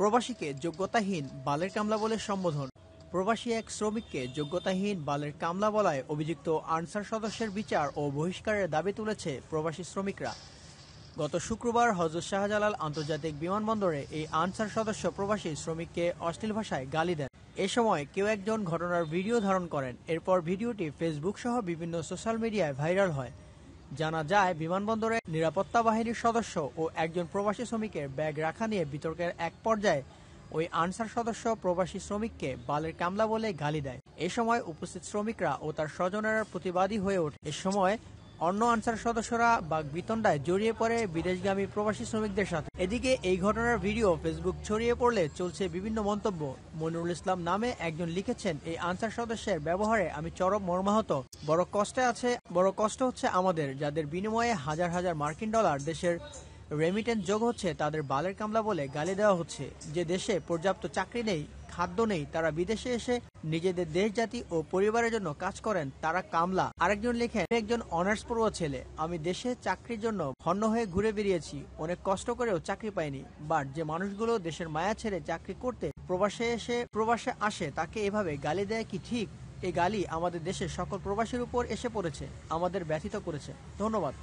প্রবাসীকে যোগ্যতাহীন বালের কামলা বলে সম্বোধন প্রবাসী এক শ্রমিককে যোগ্যতাহীন বালের কামলা বলায় অভিযুক্ত আনসার সদস্যের বিচার ও বহিষ্কারের দাবি তুলেছে প্রবাসী শ্রমিকরা গত শুক্রবার হজরত শাহজালাল আন্তর্জাতিক বিমানবন্দরে এই আনসার সদস্য প্রবাসী শ্রমিককে অশ্লীল ভাষায় গালি দেন এ সময় কেউ একজন ঘটনার ভিডিও ধারণ করেন এরপর ভিডিওটি ফেসবুক সহ বিভিন্ন সোশ্যাল মিডিয়ায় ভাইরাল হয় জানা যায় বিমানবন্দরে নিরাপত্তা বাহিনীর সদস্য ও একজন প্রবাসী শ্রমিকের ব্যাগ রাখা নিয়ে বিতর্কের এক পর্যায়ে ওই আনসার সদস্য প্রবাসী শ্রমিককে বালের কামলা বলে গালি দেয় এ সময় উপস্থিত শ্রমিকরা ও তার স্বজনেরা প্রতিবাদী হয়ে ওঠে এ সময় অন্য আনসার সদস্যরা বাঘ বিতণ্ডায় জড়িয়ে পড়ে বিদেশগামী প্রবাসী শ্রমিকদের সাথে এদিকে এই ঘটনার ভিডিও ফেসবুক ছড়িয়ে পড়লে চলছে বিভিন্ন মন্তব্য মনিরুল ইসলাম নামে একজন লিখেছেন এই আনসার সদস্যের ব্যবহারে আমি চরম মর্মাহত বড় কষ্টে আছে বড় কষ্ট হচ্ছে আমাদের যাদের বিনিময়ে হাজার হাজার মার্কিন ডলার দেশের রেমিটেন্স যোগ হচ্ছে তাদের বালের কামলা বলে গালি দেওয়া হচ্ছে যে দেশে পর্যাপ্ত চাকরি নেই খাদ্য নেই তারা বিদেশে এসে নিজেদের দেশ জাতি ও পরিবারের জন্য কাজ করেন তারা কামলা আরেকজন লেখেন একজন অনার্স পড়ুয়া ছেলে আমি দেশে চাকরির জন্য ভন্ন হয়ে ঘুরে বেরিয়েছি অনেক কষ্ট করেও চাকরি পাইনি বাট যে মানুষগুলো দেশের মায়া ছেড়ে চাকরি করতে প্রবাসে এসে প্রবাসে আসে তাকে এভাবে গালি দেয় কি ঠিক এই গালি আমাদের দেশের সকল প্রবাসীর উপর এসে পড়েছে আমাদের ব্যথিত করেছে ধন্যবাদ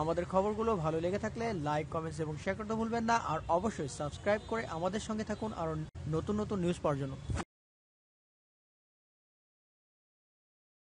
আমাদের খবরগুলো ভালো লেগে থাকলে লাইক কমেন্টস এবং শেয়ার করতে ভুলবেন না আর অবশ্যই সাবস্ক্রাইব করে আমাদের সঙ্গে থাকুন আর নতুন নতুন নিউজ পাওয়ার জন্য